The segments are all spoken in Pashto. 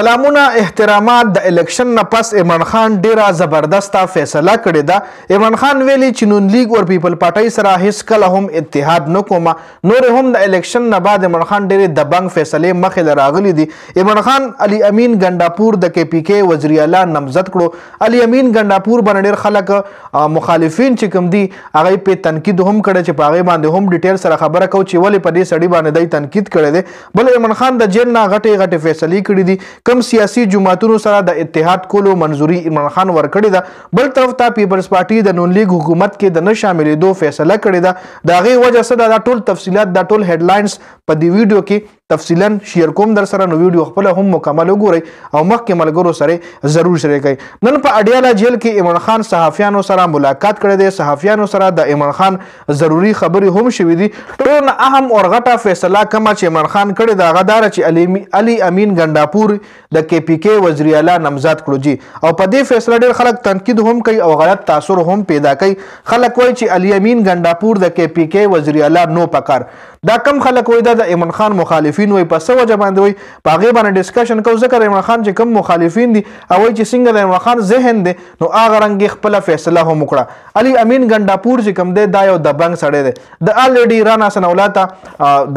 سلامونه احترامات د الیکشن نه پس عمران خان ډیره زبردسته فیصله کړې ده عمران خان ویلي چې نون لیگ او پیپل پارټۍ سره هیڅ کله هم اتحاد نه کوم نور هم د الیکشن نه بعد عمران خان ډیره دبنګ فیصلې مخې له راغلي دي عمران خان علي امین ګنڈاپور د کې پی کې وزیر اعلی نامزد کړو علي امین ګنڈاپور باندې ډیر خلک مخالفین چې کوم دي هغه په تنقید هم کړي چې پاغه باندې هم ډیټیل سره خبره کو چې ولې په دې سړی باندې د تنقید کړي دي بل عمران خان د جیل نه غټي غټي فیصلې کړې دي کم سیاسي جماعتونو سره د اتحاد کولو منظوري عمران خان ورکړې ده بل طرف ته پیپلز پارټي د نون لیگ حکومت کې د نه شاملېدو فیصله کړې ده د هغې وجه څه ده دا ټول تفصیلات دا ټول هیډلاینز په دې ویډیو کې تفصیلا شیر کوم در سره نو ویډیو خپل هم مکمل وګورئ او مخکې ملګرو سره ضرور شریک کړئ نن په اډیالا جیل کې ایمن خان صحافیانو سره ملاقات کړې ده صحافیانو سره د ایمن خان ضروری خبرې هم شوې دي ټول اهم او غټه فیصله کوم چې ایمن خان کړې دا غدار چې علي امین ګنداپور د کی پی کی وزیر اعلی نامزد کړو جی او په دې فیصله ډېر خلک تنقید هم کوي او غلط تاثر هم پیدا کوي خلک وایي چې علي امین ګنداپور د کی پی کی وزیر اعلی نو پکار دا کم خلک وایي دا د ایمن خان مخالف مخالفین وای په څه وجه باندې وای په هغه باندې ډسکشن کو ذکر عمران خان چې کم مخالفین دي او چې څنګه عمران خان ذهن دي نو هغه رنګ خپل فیصله هم وکړه علي امین ګنڈاپور چې کم دی دا یو د بنگ سړی دی د الډي رانا سنولاتا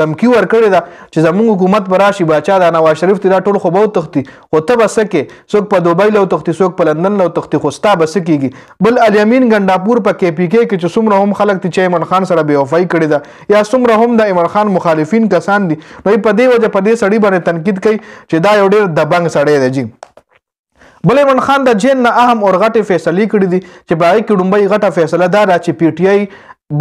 دمکی ور کړی دا چې زموږ حکومت پر راشي بچا دا نواز شریف ته ټول خو به تختی خو ته بس کې څوک په دوبۍ لو تختی څوک په لندن لو تختی خوستا بس کیږي بل علي امین ګنڈاپور په کې پی کې کې چې څومره هم خلک چې عمران خان سره بے وفای کړی دا یا څومره هم د عمران خان مخالفین کسان دي نو په په دې وجه په دې سړی باندې تنقید کوي چې دا یو ډیر دبنګ سړی دی جی بلې من خان د جین نه اهم اور غټه فیصله کړې دي چې باید کې ډومبۍ غټه فیصله دا را چې پی ټی آی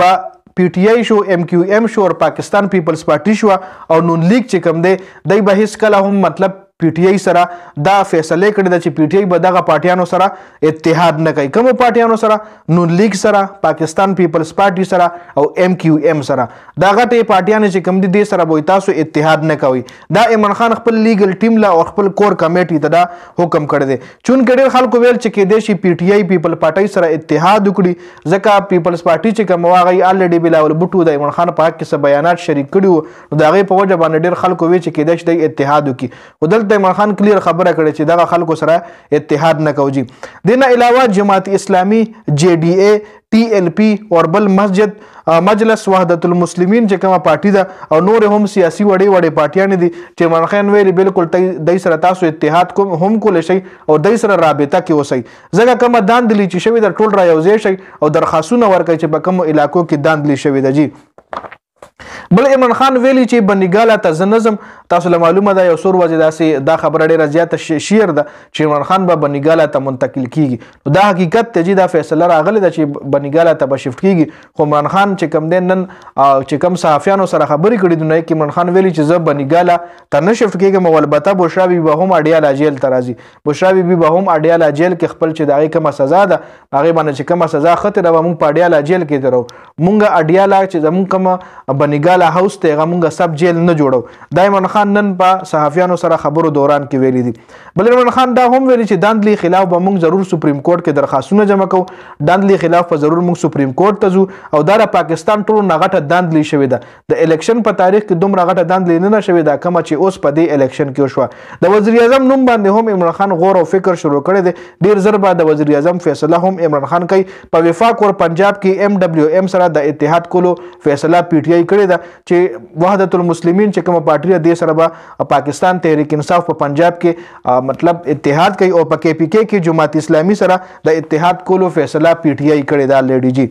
با پی ټی آی شو ایم کیو ایم شو او پاکستان پیپلز پارټي شو او نون لیگ چې کوم دی دای به هیڅ کله هم مطلب پی ټی آی سره دا فیصله کړې ده چې پی ټی آی به دغه پارټیانو سره اتحاد نه کوي کومو پارټیانو سره نون لیگ سره پاکستان پیپلز پارټي سره او ایم کیو ایم سره دا غټې پارټیانې چې کوم دي دې سره به تاسو اتحاد نه کوي دا عمران خان خپل لیګل ټیم لا او خپل کور کمیټې ته دا حکم کړی دی چونکې ډېر خلکو ویل چې کېدای شي پی ټی آی پیپل پارټۍ سره اتحاد وکړي ځکه پیپلز پارټي چې کوم واغی الریډي بلاول بوټو د عمران خان په حق کې بیانات شریک کړي وو نو د هغې په وجه باندې ډېر خلکو وی چې کېدای شي د اتحاد وکړي خو دلته تیمور خان کلیر خبره کړې چې دغه خلکو سره اتحاد نه کوجی دنه علاوه جماعت اسلامی جے ڈی اے ٹی ایل پی اور بل مسجد مجلس وحدت المسلمین چې کومه پارټي ده او نور هم سیاسي وړې وړې پارټیانې دي چې منخین ویلي بالکل دای سره تاسو اتحاد کوم هم کولای شي او دای سره رابطه کې اوسئ ځکه کومه داندلی چې شوی در ټول را یوځای شي او درخواستونه ورکړي چې په کومو علاقو کې داندلی شوی ده جی بل عمران خان ویلی چې بنګاله ته زنظم تاسو له معلومه ده یو سور وځي داسې دا خبره ډیره زیاته شیر ده چې عمران خان به بنګاله ته منتقل کیږي نو دا حقیقت ته چې دا فیصله راغلی ده چې بنګاله ته به شفت کیږي خو عمران خان چې کم دین نن چې کم صحافیانو سره خبرې کړې دونه کې عمران خان ویلی چې زه بنګاله ته نه شفت کیږم او البته بوشرا بي به هم اډیاله جیل ته راځي بوشرا بي به هم اډیاله جیل کې خپل چې دغه کومه سزا ده هغه باندې چې کومه سزا خطر به موږ په اډیاله جیل کې درو موږ اډیاله چې زموږ کوم بنګاله والا هاوس ته غمونګه سب جیل نه جوړو د ایمن خان نن په صحافیانو سره خبرو دوران کې ویلي دي بل ایمن خان دا هم ویلي چې داندلی خلاف به موږ ضرور سپریم کورټ کې درخواستونه جمع کوو داندلی خلاف په ضرور موږ سپریم کورټ ته ځو او دا د پاکستان ټولو نغټه داندلی شوې ده د الیکشن په تاریخ کې دومره غټه داندلی نه شوې ده کومه چې اوس په دې الیکشن کې وشوه د وزیر اعظم نوم باندې هم عمران خان غور او فکر شروع کړی دی ډیر ژر به د وزیر اعظم فیصله هم عمران خان کوي په وفاق او پنجاب کې ام ډبلیو ام سره د اتحاد کولو فیصله پی ټی آی کړې ده چې وحدت المسلمین چې کومه پارټي د سره به پاکستان تحریک انصاف په پنجاب کې مطلب اتحاد کوي او په کې پی کې کې جماعت اسلامي سره د اتحاد کولو فیصله پی ټی آی کړې دا لیډی جی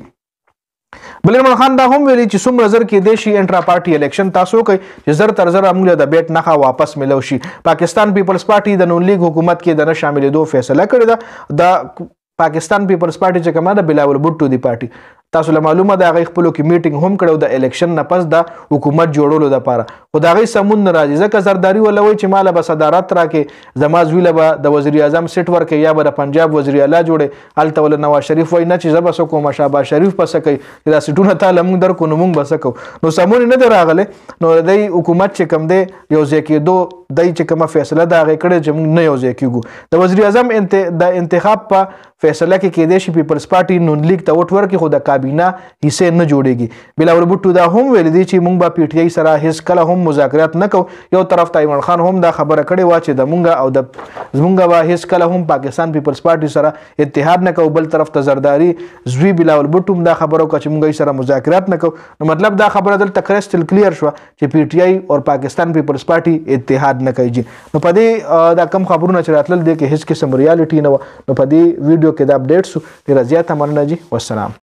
بلرمن خان دا هم ویلي چې څومره زر کې دیشي انټرا پارټي الیکشن تاسو کوي چې زر تر زر موږ د بیت نه واپس ملو شي پاکستان پیپلس پارټي د نون لیگ حکومت کې د نه شاملېدو فیصله کړې ده د پاکستان پیپلس پارټي چې کومه ده بلاول بوټو دی پارټي تاسو له معلومه ده هغه خپل کې میټینګ هم کړو د الیکشن نه پس د حکومت جوړولو لپاره خو دا غي سمون ناراضي ځکه زرداری ولوي چې مال به صدارت راکې زما زوی له د وزیر اعظم سیټ ورکې یا به د پنجاب وزیر اعلی جوړې الته ول نواز شریف وای نه چې زبا سو کوم شابه شریف پس کوي دا سټونه ته لمون در کو نو مونږ بس کو نو سمون نه دراغله نو د حکومت چې کم دی یو ځکه دوه دای چې کومه فیصله دا غې کړې چې موږ نه یوځای کیږو د وزیر اعظم انت د انتخاب په فیصله کې کېدې شي پیپلز پارټي نون لیگ ته وټور کې خو د کابینه حصے نه جوړيږي بلاول بوټو دا هم ویل دي چې موږ به پی ټ آی سره هیڅ کله هم مذاکرات نه کوو یو طرف ته عمران خان هم دا خبره کړې و چې د مونږ او د زمونږ به هیڅ کله هم پاکستان پیپلز پارټي سره اتحاد نه کوو بل طرف ته زرداری زوی بلاول بوټو دا خبرو کچ موږ سره مذاکرات نه کوو نو مطلب دا خبره دلته کرستل کلیر شو چې پی ټ آی او پاکستان پیپلز پارټي اتحاد یاد نه کوي نو په دې دا کم خبرونه چې راتلل دي کې هیڅ قسم ریالټي نه و نو په دې ویډیو کې دا اپډیټ سو ډیر زیاته مننه جی والسلام